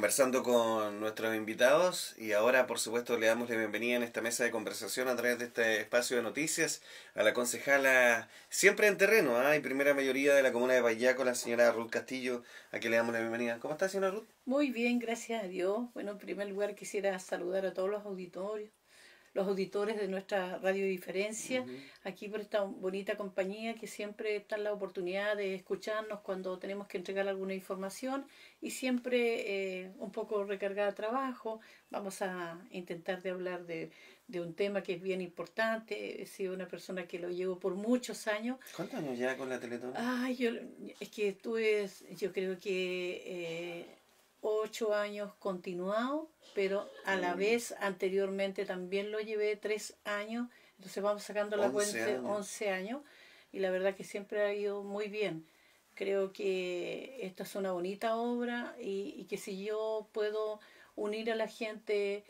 conversando con nuestros invitados y ahora por supuesto le damos la bienvenida en esta mesa de conversación a través de este espacio de noticias a la concejala siempre en terreno hay ¿ah? y primera mayoría de la comuna de con la señora Ruth Castillo, a quien le damos la bienvenida. ¿Cómo está señora Ruth? Muy bien, gracias a Dios. Bueno, en primer lugar quisiera saludar a todos los auditorios, los auditores de nuestra Radio Diferencia, aquí por esta bonita compañía que siempre está en la oportunidad de escucharnos cuando tenemos que entregar alguna información y siempre eh, un poco recargada trabajo. Vamos a intentar de hablar de, un tema que es bien importante. He sido una persona que lo llevo por muchos años. ¿Cuántos años ya con la Teletón? Ah, yo, es que estuve, yo creo que... Eh, ocho años continuado, pero a la mm. vez anteriormente también lo llevé tres años, entonces vamos sacando la cuenta once años y la verdad que siempre ha ido muy bien. Creo que esta es una bonita obra y, que si yo puedo unir a la gente,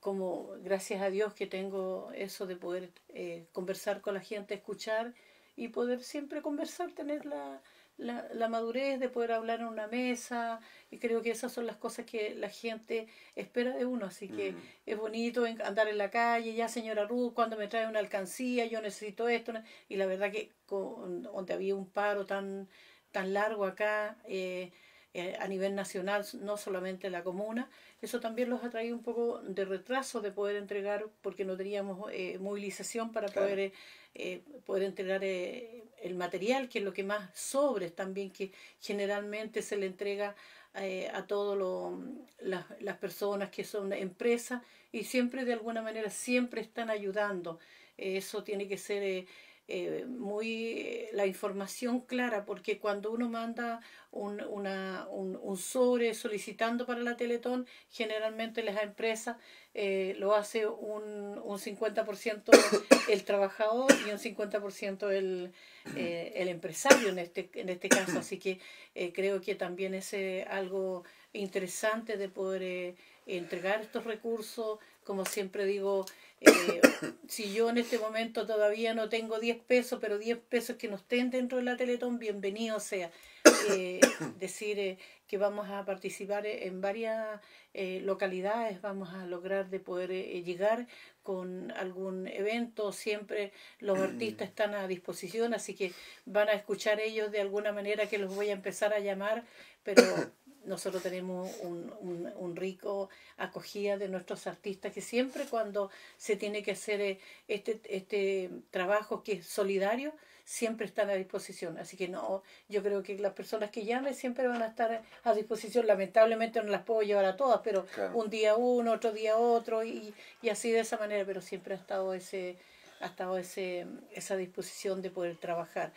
como gracias a Dios que tengo eso de poder eh, conversar con la gente, escuchar y poder siempre conversar, tener la, la, madurez de poder hablar en una mesa y creo que esas son las cosas que la gente espera de uno, así que es bonito andar en la calle, ya señora Ruth, cuando me trae una alcancía, yo necesito esto, y la verdad que con, donde había un paro tan, tan largo acá, eh, eh, a nivel nacional, no solamente la comuna. Eso también los ha traído un poco de retraso de poder entregar, porque no teníamos eh, movilización para poder, eh, poder entregar el material, que es lo que más sobres también, que generalmente se le entrega a todas las, las personas que son empresas y siempre de alguna manera, siempre están ayudando. eso tiene que ser eh, muy la información clara, porque cuando uno manda un, un, sobre solicitando para la Teletón, generalmente las empresas eh, lo hace un, un 50% el trabajador y un 50% el, eh, el empresario en este, en este caso. Así que eh, creo que también es algo interesante de poder entregar estos recursos. Como siempre digo, eh, si yo en este momento todavía no tengo 10 pesos, pero 10 pesos que nos estén dentro de la Teletón, bienvenido sea. Eh, decir eh, que vamos a participar en varias localidades, vamos a lograr de poder llegar con algún evento, siempre los artistas están a disposición, así que van a escuchar ellos de alguna manera que los voy a empezar a llamar, pero nosotros tenemos un, rico acogida de nuestros artistas que siempre cuando se tiene que hacer eh, este, este trabajo que es solidario, siempre están a disposición. Así que no, yo creo que las personas que llamen siempre van a estar a disposición. Lamentablemente no las puedo llevar a todas, pero un día uno, otro día otro y, así de esa manera, pero siempre ha estado, ese, ha estado ese, esa disposición de poder trabajar.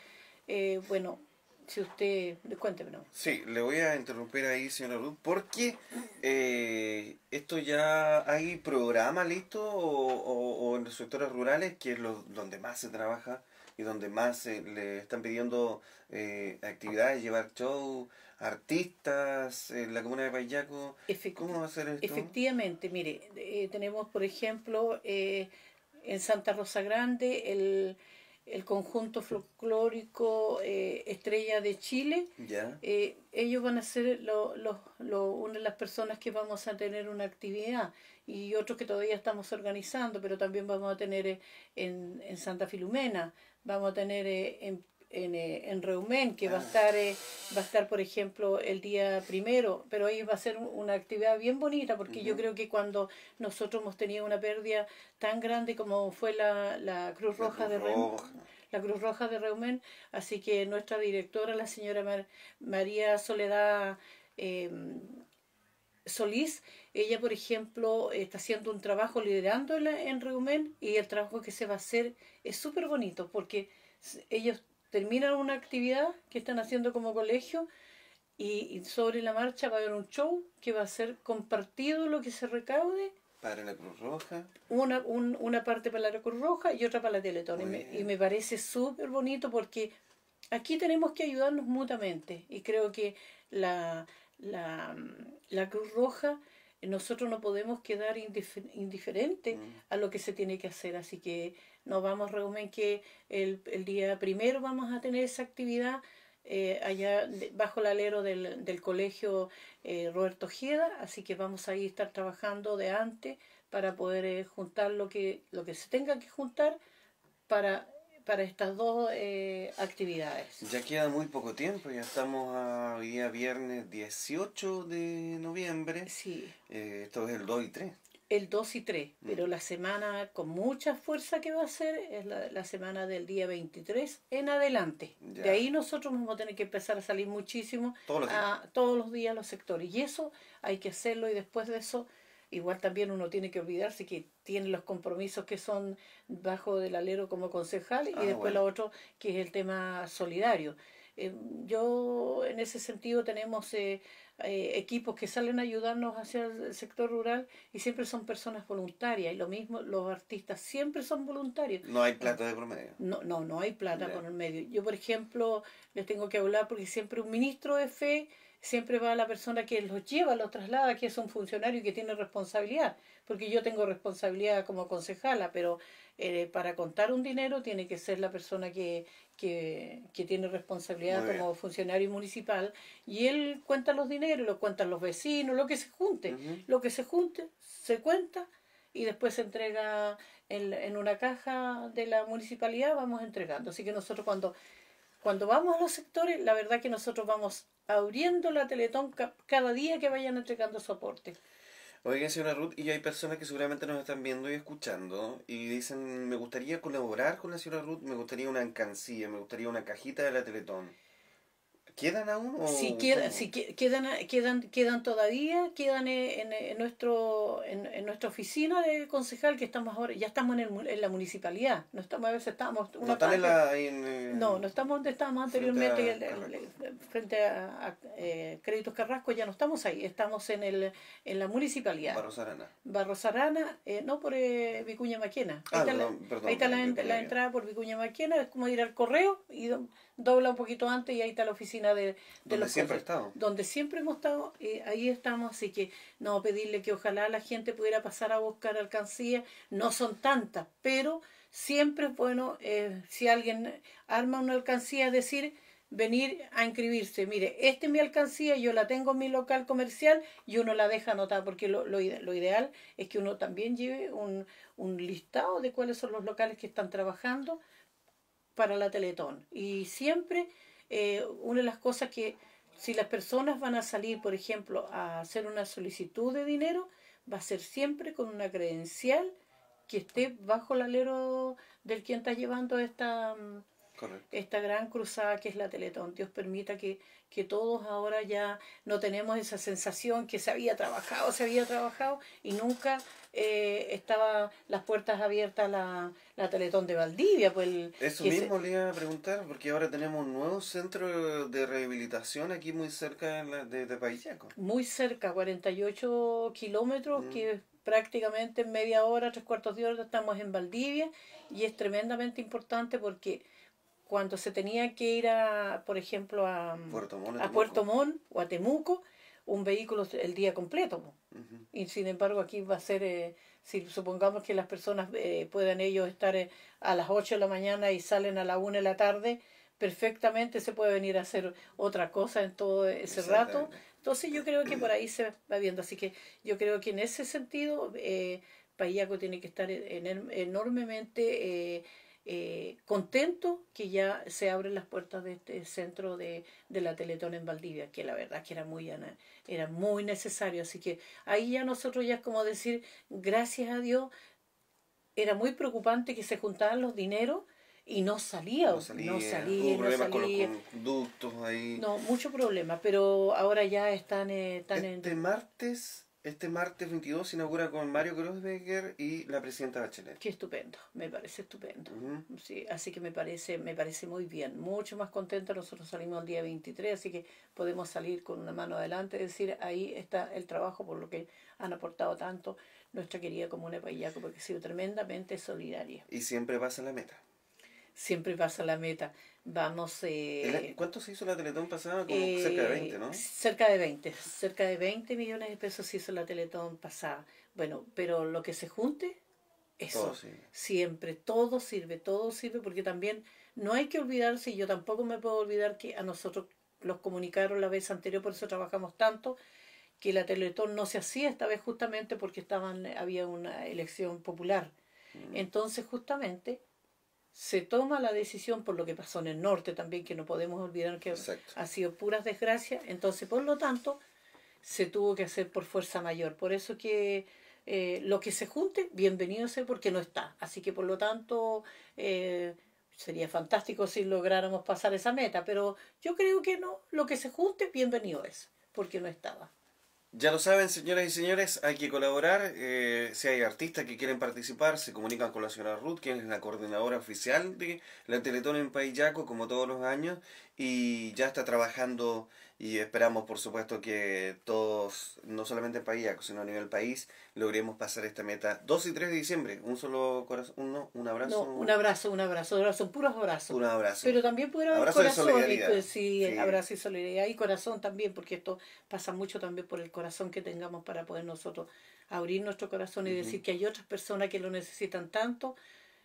Eh, bueno, si usted, cuénteme. ¿no? Sí, le voy a interrumpir ahí, señora Ruth, porque eh, esto ya hay programa listo o, en los sectores rurales, que es los, donde más se trabaja y donde más se le están pidiendo eh, actividades, llevar show, artistas en eh, la comuna de Payaco. ¿Cómo va a ser esto? Efectivamente, mire, eh, tenemos por ejemplo en Santa Rosa Grande el el conjunto folclórico eh, Estrella de Chile. Eh, ellos van a ser una de las personas que vamos a tener una actividad y otros que todavía estamos organizando, pero también vamos a tener eh, en, en Santa Filumena, vamos a tener en en, eh, en Reumén, que va a ah. estar, eh, va a estar, por ejemplo, el día primero, pero ahí va a ser una actividad bien bonita, porque yo creo que cuando nosotros hemos tenido una pérdida tan grande como fue la, Cruz Roja de Reumén, la Cruz Roja de Reumén, así que nuestra directora, la señora María Soledad em, Solís, ella, por ejemplo, está haciendo un trabajo liderando en, Reumén y el trabajo que se va a hacer es súper bonito porque ellos terminan una actividad que están haciendo como colegio y, sobre la marcha va a haber un show que va a ser compartido lo que se recaude. Para la Cruz Roja. Una, una parte para la Cruz Roja y otra para la Teletón. Y me, parece súper bonito porque aquí tenemos que ayudarnos mutuamente. Y creo que la, la, la Cruz Roja, nosotros no podemos quedar indiferente indiferentes mm. a lo que se tiene que hacer. Así que nos vamos, resumen que el, el, día primero vamos a tener esa actividad eh, allá bajo el alero del, colegio eh, Roberto Ojeda, así que vamos a ir estar trabajando de antes para poder eh, juntar lo que, lo que se tenga que juntar para para estas dos actividades. Ya queda muy poco tiempo, ya estamos a día viernes 18 de noviembre. Sí. esto es el 2 y 3 el 2 y 3, mm. pero la semana con mucha fuerza que va a ser es la, semana del día 23 en adelante. De ahí nosotros vamos a tener que empezar a salir muchísimo todos los, a, días. todos los días los sectores. Y eso hay que hacerlo y después de eso igual también uno tiene que olvidarse que tiene los compromisos que son bajo del alero como concejal y ah, después lo otro que es el tema solidario. Eh, yo, en ese sentido, tenemos eh, eh, equipos que salen a ayudarnos hacia el sector rural y siempre son personas voluntarias. Y lo mismo, los artistas siempre son voluntarios. No hay plata ah, de promedio. No, no, no hay plata por el medio. Yo, por ejemplo, les tengo que hablar porque siempre un ministro de fe siempre va la persona que los lleva, los traslada, que es un funcionario y que tiene responsabilidad, porque yo tengo responsabilidad como concejala, pero eh, para contar un dinero tiene que ser la persona que, que, tiene responsabilidad como funcionario municipal y él cuenta los dineros, lo cuentan los vecinos, lo que se junte, lo que se junte se cuenta y después se entrega en, en una caja de la municipalidad, vamos entregando. Así que nosotros cuando cuando vamos a los sectores, la verdad que nosotros vamos abriendo la Teletón cada día que vayan entregando soporte. Oigan, señora Ruth, y hay personas que seguramente nos están viendo y escuchando y dicen, me gustaría colaborar con la señora Ruth, me gustaría una alcancía, me gustaría una cajita de la Teletón. ¿Quedan aún? O si quedan si quedan, quedan, todavía, quedan en, nuestro, en, nuestra oficina de concejal, que estamos ahora, ya estamos en, en la municipalidad, no estamos, a veces estamos... Una no, no, no estamos donde estábamos anteriormente, frente a, eh, Créditos Carrasco, ya no estamos ahí, estamos en el en la municipalidad. barrosarana barrosarana eh, no por eh, Vicuña Maquena. Ah, ahí está, perdón, la, ahí está la entrada por Vicuña Maquena, es como ir al correo y dobla un poquito antes y ahí está la oficina de, donde los siempre estado. donde siempre hemos estado y eh, ahí estamos así que no pedirle que ojalá la gente pudiera pasar a buscar alcancías no son tantas pero siempre bueno eh, si alguien arma una alcancía decir venir a inscribirse mire esta es mi alcancía yo la tengo en mi local comercial y uno la deja anotada porque lo, lo ideal es que uno también lleve un, un listado de cuáles son los locales que están trabajando para la Teletón. Y siempre eh, una de las cosas que si las personas van a salir, por ejemplo, a hacer una solicitud de dinero, va a ser siempre con una credencial que esté bajo el alero del quien está llevando esta, mm, esta gran cruzada que es la Teletón. Dios permita que, que todos ahora ya no tenemos esa sensación que se había trabajado, se había trabajado y nunca eh, estaba las puertas abiertas la, la Teletón de Valdivia. Pues Eso mismo le iba a preguntar, porque ahora tenemos un nuevo centro de rehabilitación aquí muy cerca de, de Payaco. Muy cerca, 48 kilómetros, mm. que prácticamente en media hora, tres cuartos de hora estamos en Valdivia y es tremendamente importante porque cuando se tenía que ir, a, por ejemplo, a Puerto Montt, a Puerto Montt o a Temuco, un vehículo el día completo. Y sin embargo aquí va a ser, eh, si supongamos que las personas eh, puedan ellos estar eh, a las 8 de la mañana y salen a la 1 de la tarde, perfectamente se puede venir a hacer otra cosa en todo ese rato. Entonces yo creo que por ahí se va viendo. Así que yo creo que en ese sentido Payaco tiene que estar en, enormemente enormemente eh, que ya se abren las puertas de este centro de, de, la Teletón en Valdivia, que la verdad que era muy, era muy necesario. Así que ahí ya nosotros ya es como decir, gracias a Dios, era muy preocupante que se juntaran los dineros y no salía, no salía, no salía, no Con los ahí. No, mucho problema, pero ahora ya están... Eh, están este martes este martes 22 se inaugura con Mario Grossberger y la presidenta Bachelet. Qué estupendo, me parece estupendo. sí, así que me parece, me parece muy bien, mucho más contenta. Nosotros salimos el día 23, así que podemos salir con una mano adelante, es decir, ahí está el trabajo por lo que han aportado tanto nuestra querida comuna de Payaco, porque ha sido tremendamente solidaria. Y siempre pasa la meta siempre pasa la meta. Vamos. Eh, ¿Cuánto se hizo la Teletón pasada? Eh, cerca de 20, ¿no? Cerca de 20. Cerca de millones de pesos se hizo la Teletón pasada. Bueno, pero lo que se junte, eso. Siempre, todo sirve, todo sirve, porque también no hay que olvidarse, y yo tampoco me puedo olvidar que a nosotros los comunicaron la vez anterior, por eso trabajamos tanto, que la Teletón no se hacía esta vez justamente porque estaban había una elección popular. Mm. Entonces, justamente se toma la decisión por lo que pasó en el norte también, que no podemos olvidar que ha sido puras desgracias, entonces por lo tanto se tuvo que hacer por fuerza mayor. Por eso que eh, lo que se junte, bienvenido sea porque no está. Así que por lo tanto eh, sería fantástico si lográramos pasar esa meta, pero yo creo que no, lo que se junte, bienvenido es, porque no estaba. Ya lo saben, señoras y señores, hay que colaborar. Eh, si hay artistas que quieren participar, se comunican con la señora Ruth, quien es la coordinadora oficial de la Teletón en Yaco, como todos los años, y ya está trabajando y esperamos por supuesto que todos, no solamente en País sino a nivel país, logremos pasar esta meta 2 y 3 de diciembre. Un solo corazón, un abrazo. un abrazo, un abrazo, abrazo puros abrazos. Un abrazo. Pero también pudiera haber corazón. Y, pues, sí, abrazo y solidaridad. Y corazón también, porque esto pasa mucho también por el corazón que tengamos para poder nosotros abrir nuestro corazón y decir que hay otras personas que lo necesitan tanto.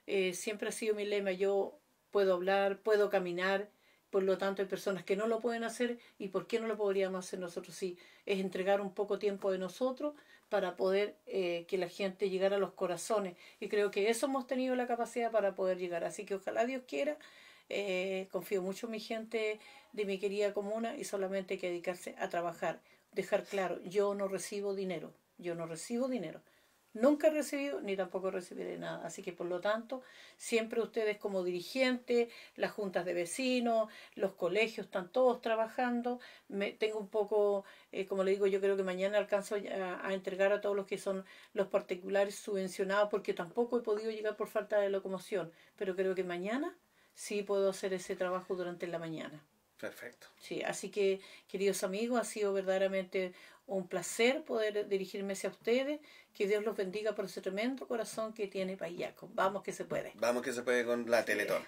Eh, siempre ha sido mi lema, yo puedo hablar, puedo caminar por lo tanto, hay personas que no lo pueden hacer y ¿por qué no lo podríamos hacer nosotros? Sí, es entregar un poco tiempo de nosotros para poder eh, que la gente llegara a los corazones. Y creo que eso hemos tenido la capacidad para poder llegar. Así que ojalá Dios quiera. Eh, confío mucho en mi gente de mi querida comuna y solamente hay que dedicarse a trabajar. Dejar claro, yo no recibo dinero, yo no recibo dinero nunca he recibido ni tampoco recibiré nada. Así que por lo tanto, siempre ustedes como dirigentes, las juntas de vecinos, los colegios, están todos trabajando. Me, tengo un poco, eh, como le digo, yo creo que mañana alcanzo a, entregar a todos los que son los particulares subvencionados porque tampoco he podido llegar por falta de locomoción, pero creo que mañana sí puedo hacer ese trabajo durante la mañana. Perfecto. Sí, así que, queridos amigos, ha sido verdaderamente un placer poder dirigirme hacia ustedes. Que Dios los bendiga por ese tremendo corazón que tiene Payaco. Vamos que se puede. Vamos que se puede con la Teletón.